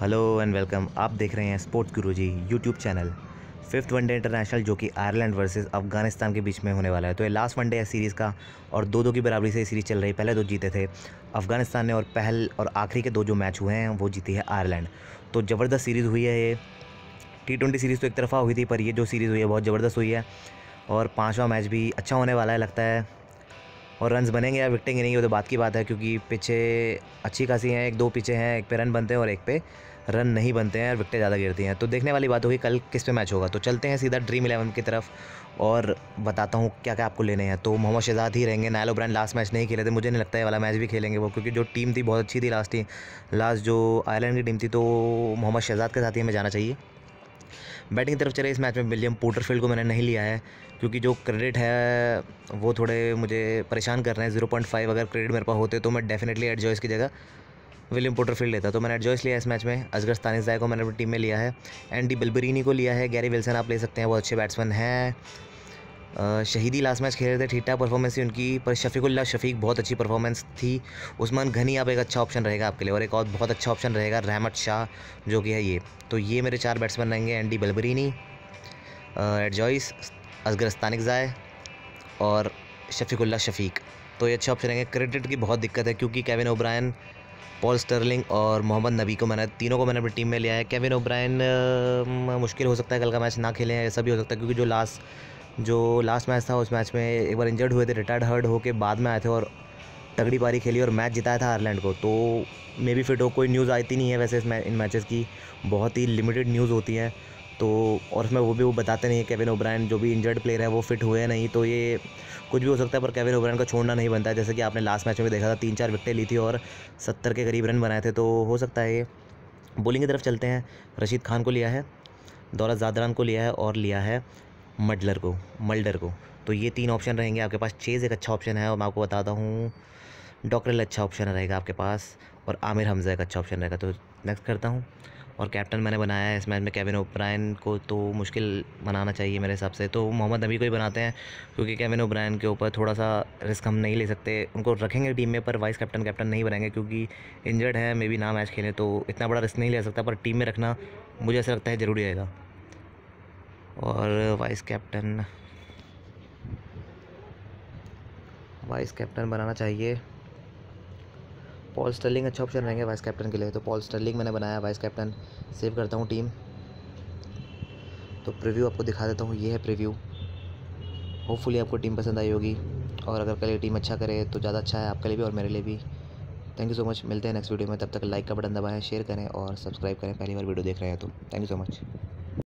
hello and welcome आप देख रहे हैं sports Guru ji YouTube channel fifth one day international जो कि आयरलैंड वर्सेस अफगानिस्तान के बीच में होने वाला है तो ये लास्ट वनडे है सीरीज़ का और दो दो की बराबरी से सीरीज़ चल रही है पहले दो जीते थे अफगानिस्तान ने और पहल और आखिरी के दो जो मैच हुए हैं वो जीती है आयरलैंड तो ज़बरदस्त सीरीज़ हुई है ये टी ट्वेंटी सीरीज़ तो एक तरफा हुई थी पर ये जो सीरीज़ हुई है बहुत ज़बरदस्त हुई है और पाँचवा मैच भी अच्छा होने वाला है लगता है और रन बनेंगे या विकटें गिरेंगे वो तो बात की बात है क्योंकि पीछे अच्छी खासी हैं एक दो पीछे हैं एक पे रन बनते हैं और एक पे रन नहीं बनते हैं और विकटें ज़्यादा गिरती हैं तो देखने वाली बात होगी कल किस पे मैच होगा तो चलते हैं सीधा ड्रीम इलेवन की तरफ और बताता हूँ क्या क्या आपको लेने हैं तो मोहम्मद शहजाद ही रहेंगे नायलो ब्रांड लास्ट मैच नहीं खेले थे मुझे नहीं लगता है वाला मैच भी खेलेंगे वो क्योंकि जो टीम थी बहुत अच्छी थी लास्ट टीम लास्ट जो आयरलैंड की टीम थी तो मोहम्मद शहजाद के साथ ही हमें जाना चाहिए बैटिंग तरफ चले इस मैच में विलियम पोटरफील्ड को मैंने नहीं लिया है क्योंकि जो क्रेडिट है वो थोड़े मुझे परेशान कर रहे हैं ज़ीरो पॉइंट फाइव अगर क्रेडिट मेरे पास होते तो मैं डेफिनेटली एड की जगह विलियम पोटरफील्ड लेता तो मैंने एडजॉइस लिया इस मैच में असगर तानिजाय को मैंने अपनी टीम में लिया है एंडी बिलबरीनी को लिया है गैरी विल्सन आप ले सकते हैं वो अच्छे बैट्समैन हैं शहीदी लास्ट मैच खेल रहे थे ठीक ठाक परफॉर्मेंस थी उनकी पर शफीकुल्ला शफीक बहुत अच्छी परफॉर्मेंस थी उस्मान घनी आप एक अच्छा ऑप्शन रहेगा आपके लिए और एक और बहुत अच्छा ऑप्शन रहेगा रहमत शाह जो कि है ये तो ये मेरे चार बैट्समैन रहेंगे Andy Balbirnie Ed Joyce Asghar जाए और शफीकुल्ला शफीक तो ये अच्छे ऑप्शन रहेंगे क्रिकेट की बहुत दिक्कत है क्योंकि कैविन ओब्रायन पॉल स्टर्लिंग और मोहम्मद नबी को मैंने तीनों को मैंने अपनी टीम में लिया है केविन ओब्रायन मुश्किल हो सकता है कल का मैच ना खेलें ऐसा भी हो सकता है क्योंकि जो लास्ट जो लास्ट मैच था उस मैच में एक बार इंजर्ड हुए थे रिटायर्ड हर्ड होकर बाद में आए थे और तगड़ी पारी खेली और मैच जिताया था आयरलैंड को तो मे बी फिट हो कोई न्यूज़ आती नहीं है वैसे इस मै, इन मैचेस की बहुत ही लिमिटेड न्यूज़ होती हैं तो और उसमें वो भी वो बताते नहीं है केविन ओब्रायन जो भी इंजर्ड प्लेयर है वो फिट हुए नहीं तो ये कुछ भी हो सकता है पर केविन ओब्रायन का छोड़ना नहीं बनता है जैसे कि आपने लास्ट मैच में भी देखा था तीन चार विकटें ली थी और सत्तर के करीब रन बनाए थे तो हो सकता है ये बॉलिंग की तरफ चलते हैं रशीद खान को लिया है दौलत जादरान को लिया है और लिया है मडलर को मल्डर को तो ये तीन ऑप्शन रहेंगे आपके पास चेज़ एक अच्छा ऑप्शन है और मैं आपको बताता हूँ डॉक्टरल अच्छा ऑप्शन रहेगा आपके पास और आमिर हमज़ा एक अच्छा ऑप्शन रहेगा तो नेक्स्ट करता हूँ और कैप्टन मैंने बनाया है इस मैच में केविन ओब्रायन को तो मुश्किल बनाना चाहिए मेरे हिसाब से तो मोहम्मद नबी को ही बनाते हैं क्योंकि केविन ओब्रायन के ऊपर थोड़ा सा रिस्क हम नहीं ले सकते उनको रखेंगे टीम में पर वाइस कैप्टन कैप्टन नहीं बनाएंगे क्योंकि इंजर्ड है मे बी ना मैच खेलें तो इतना बड़ा रिस्क नहीं ले सकता पर टीम में रखना मुझे ऐसा लगता है ज़रूरी रहेगा और वाइस कैप्टन वाइस कैप्टन बनाना चाहिए पॉल स्टर्लिंग अच्छा ऑप्शन रहेंगे वाइस कैप्टन के लिए तो पॉल स्टर्लिंग मैंने बनाया वाइस कैप्टन सेव करता हूँ टीम तो प्रीव्यू आपको दिखा देता हूँ ये है प्रीव्यू होपफुली आपको टीम पसंद आई होगी और अगर कल ये टीम अच्छा करे तो ज़्यादा अच्छा है आपके लिए भी और मेरे लिए भी थैंक यू सो मच मिलते हैं नेक्स्ट वीडियो में तब तक लाइक का बटन दबाएं शेयर करें और सब्सक्राइब करें पहली बार वीडियो देख रहे हैं तो थैंक यू सो मच